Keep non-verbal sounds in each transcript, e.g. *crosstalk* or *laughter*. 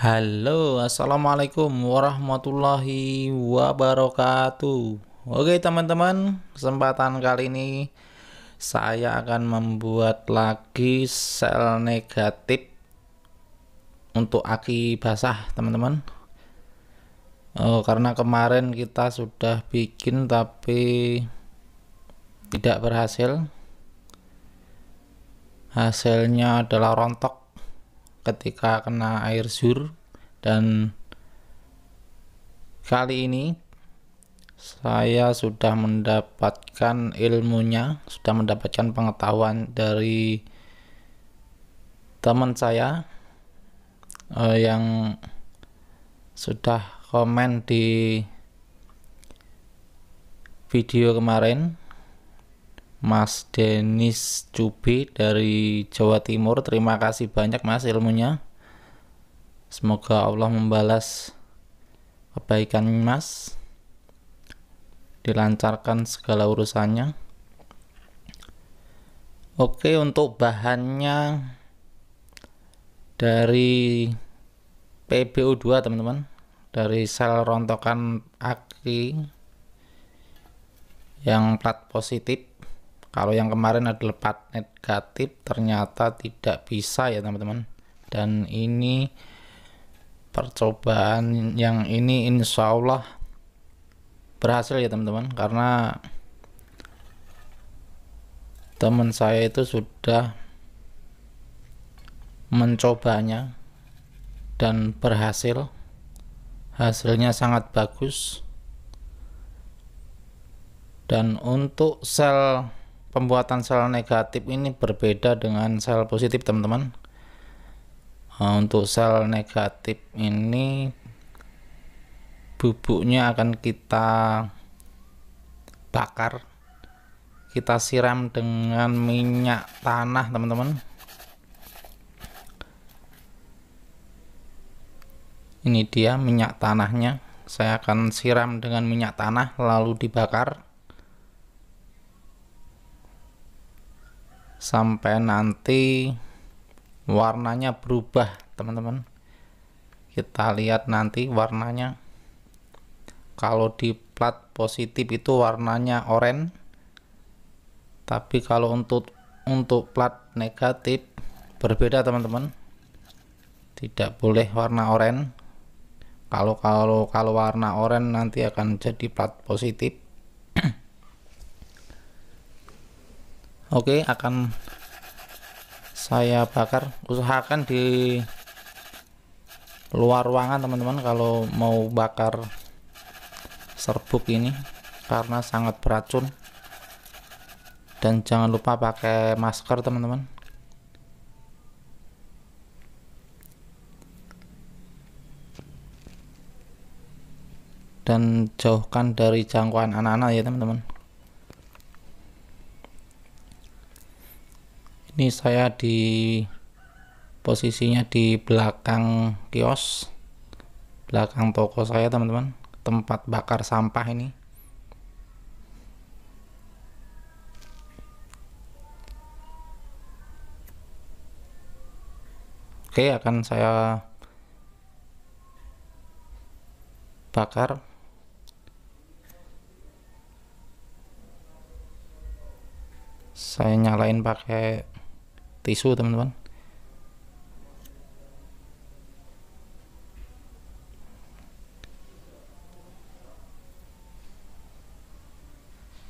Halo, assalamualaikum warahmatullahi wabarakatuh. Oke, teman-teman, kesempatan kali ini saya akan membuat lagi sel negatif untuk aki basah, teman-teman. Oh, karena kemarin kita sudah bikin, tapi tidak berhasil. Hasilnya adalah rontok ketika kena air sur dan kali ini saya sudah mendapatkan ilmunya, sudah mendapatkan pengetahuan dari teman saya uh, yang sudah komen di video kemarin Mas Denis Cubi dari Jawa Timur. Terima kasih banyak Mas ilmunya. Semoga Allah membalas kebaikan Mas. Dilancarkan segala urusannya. Oke, untuk bahannya dari PBO 2 teman-teman. Dari sel rontokan aki yang plat positif kalau yang kemarin adalah part negatif ternyata tidak bisa ya teman-teman. Dan ini percobaan yang ini insya Allah berhasil ya teman-teman karena teman saya itu sudah mencobanya dan berhasil hasilnya sangat bagus dan untuk sel pembuatan sel negatif ini berbeda dengan sel positif teman-teman eh, untuk sel negatif ini bubuknya akan kita bakar kita siram dengan minyak tanah teman-teman ini dia minyak tanahnya saya akan siram dengan minyak tanah lalu dibakar sampai nanti warnanya berubah teman-teman kita lihat nanti warnanya kalau di plat positif itu warnanya oranye tapi kalau untuk untuk plat negatif berbeda teman-teman tidak boleh warna oranye kalau kalau kalau warna oranye nanti akan jadi plat positif Oke, akan saya bakar. Usahakan di luar ruangan teman-teman kalau mau bakar serbuk ini karena sangat beracun. Dan jangan lupa pakai masker teman-teman dan jauhkan dari jangkauan anak-anak ya teman-teman ini saya di posisinya di belakang kios belakang toko saya teman-teman tempat bakar sampah ini oke akan saya bakar saya nyalain pakai tisu teman-teman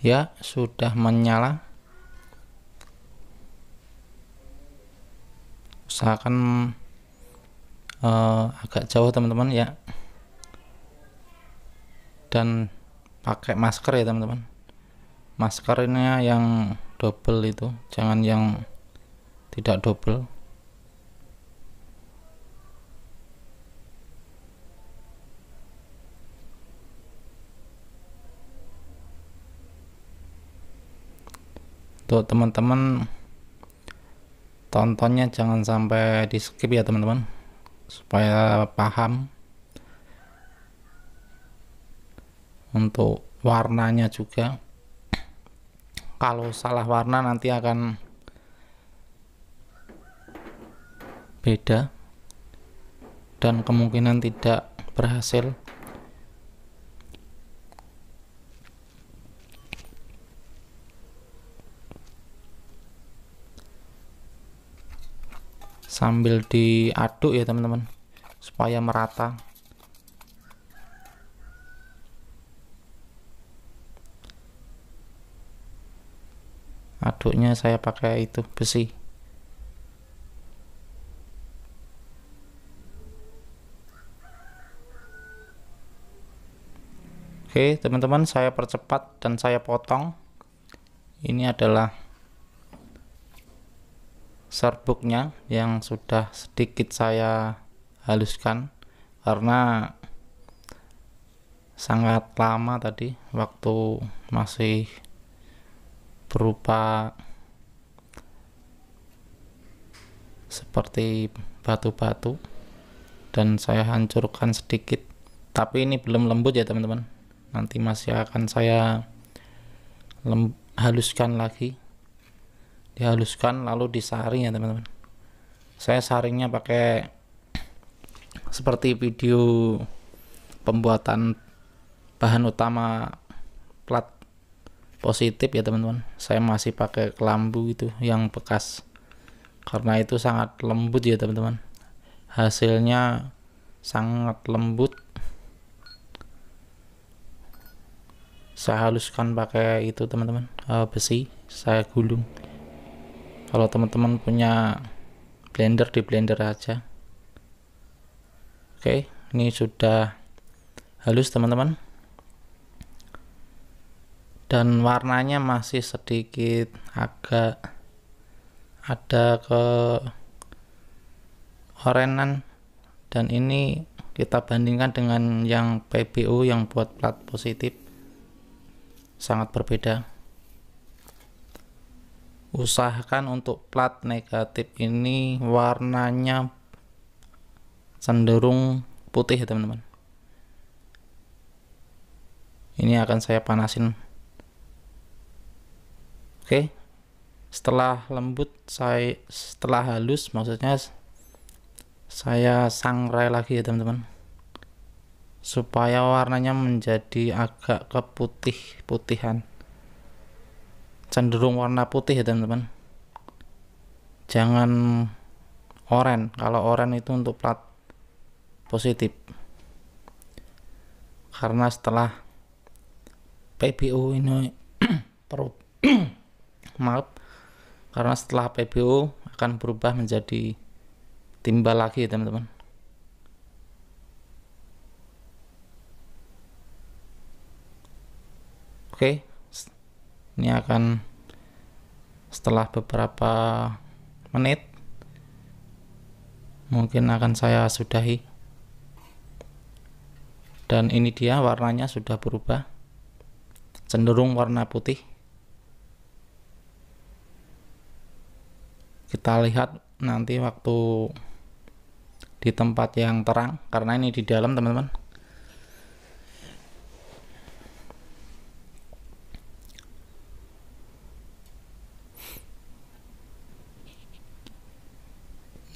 ya sudah menyala usahakan uh, agak jauh teman-teman ya dan pakai masker ya teman-teman maskernya yang double itu jangan yang tidak double untuk teman-teman tontonnya jangan sampai di skip ya teman-teman supaya paham untuk warnanya juga kalau salah warna nanti akan berbeda dan kemungkinan tidak berhasil sambil diaduk ya teman-teman supaya merata aduknya saya pakai itu besi Oke teman-teman saya percepat dan saya potong ini adalah serbuknya yang sudah sedikit saya haluskan karena sangat lama tadi waktu masih berupa seperti batu-batu dan saya hancurkan sedikit tapi ini belum lembut ya teman-teman nanti masih ya akan saya lem, haluskan lagi dihaluskan lalu disaring ya teman-teman saya saringnya pakai seperti video pembuatan bahan utama plat positif ya teman-teman saya masih pakai kelambu itu yang bekas karena itu sangat lembut ya teman-teman hasilnya sangat lembut saya haluskan pakai itu teman-teman uh, besi saya gulung kalau teman-teman punya blender di blender aja oke ini sudah halus teman-teman dan warnanya masih sedikit agak ada ke orenan dan ini kita bandingkan dengan yang PBO yang buat plat positif sangat berbeda usahakan untuk plat negatif ini warnanya cenderung putih ya teman-teman ini akan saya panasin oke setelah lembut saya setelah halus maksudnya saya sangrai lagi ya teman-teman supaya warnanya menjadi agak keputih-putihan cenderung warna putih ya teman-teman jangan oren kalau oren itu untuk plat positif karena setelah PBO ini *clears throat* perlu *clears throat* maaf karena setelah PBO akan berubah menjadi timbal lagi ya teman-teman Oke. Okay. Ini akan setelah beberapa menit mungkin akan saya sudahi. Dan ini dia warnanya sudah berubah. Cenderung warna putih. Kita lihat nanti waktu di tempat yang terang karena ini di dalam teman-teman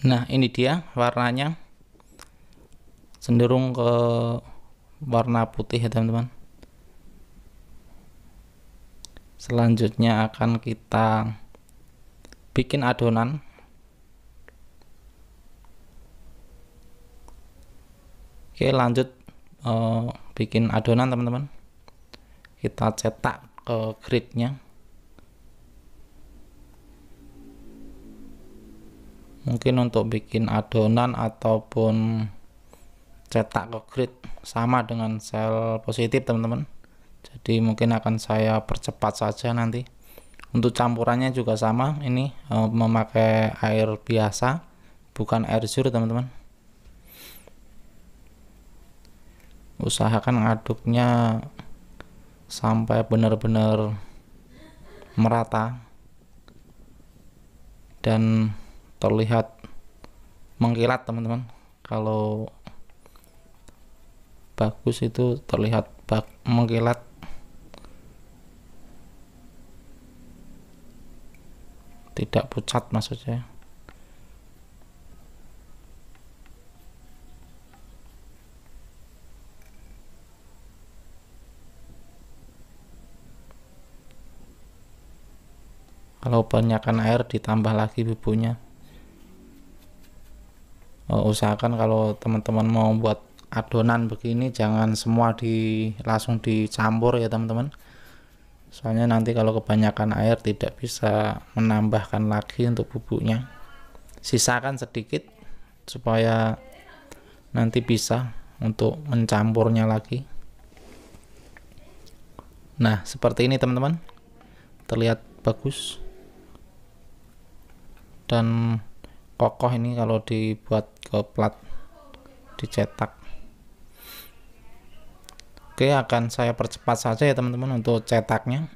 Nah, ini dia warnanya cenderung ke warna putih ya teman-teman. Selanjutnya akan kita bikin adonan. Oke, lanjut eh, bikin adonan teman-teman. Kita cetak ke gridnya. mungkin untuk bikin adonan ataupun cetak ke grid sama dengan sel positif teman-teman jadi mungkin akan saya percepat saja nanti untuk campurannya juga sama ini eh, memakai air biasa bukan air sur teman-teman usahakan aduknya sampai benar-benar merata dan terlihat mengkilat teman-teman kalau bagus itu terlihat bak mengkilat tidak pucat maksudnya kalau banyakkan air ditambah lagi bubunya Eh, usahakan kalau teman-teman mau buat adonan begini jangan semua di langsung dicampur ya teman-teman soalnya nanti kalau kebanyakan air tidak bisa menambahkan lagi untuk bubuknya sisakan sedikit supaya nanti bisa untuk mencampurnya lagi nah seperti ini teman-teman terlihat bagus dan kokoh ini kalau dibuat ke plat dicetak oke akan saya percepat saja ya teman-teman untuk cetaknya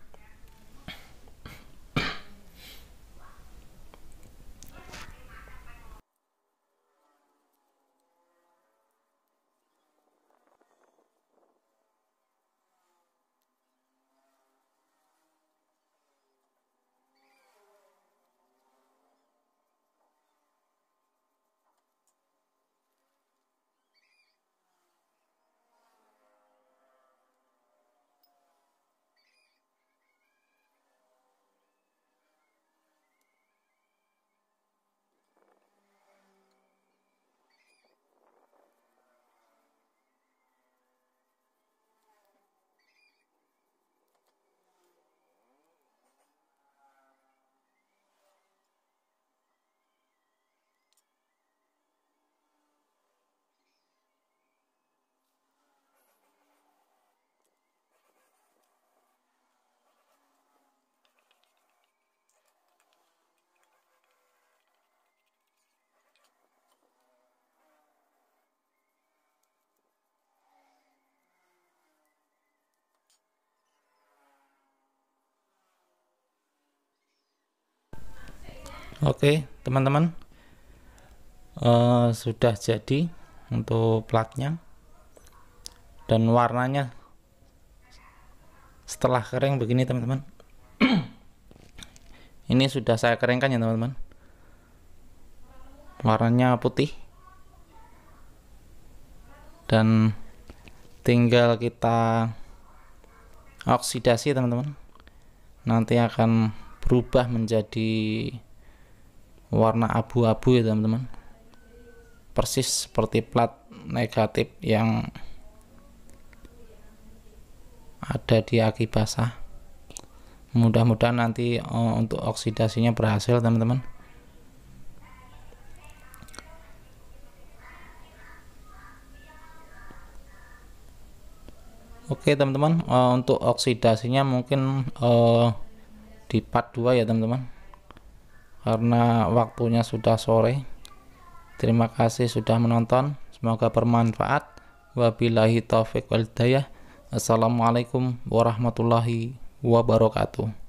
Oke, teman-teman. Uh, sudah jadi untuk platnya. Dan warnanya setelah kering begini, teman-teman. *clears throat* Ini sudah saya keringkan ya, teman-teman. Warnanya putih. Dan tinggal kita oksidasi, teman-teman. Nanti akan berubah menjadi warna abu-abu ya teman-teman persis seperti plat negatif yang ada di aki basah mudah-mudahan nanti oh, untuk oksidasinya berhasil teman-teman Oke teman-teman uh, untuk oksidasinya mungkin uh, di part 2 ya teman-teman karena waktunya sudah sore. Terima kasih sudah menonton. Semoga bermanfaat. Wabillahi taufik wal hidayah. Assalamualaikum warahmatullahi wabarakatuh.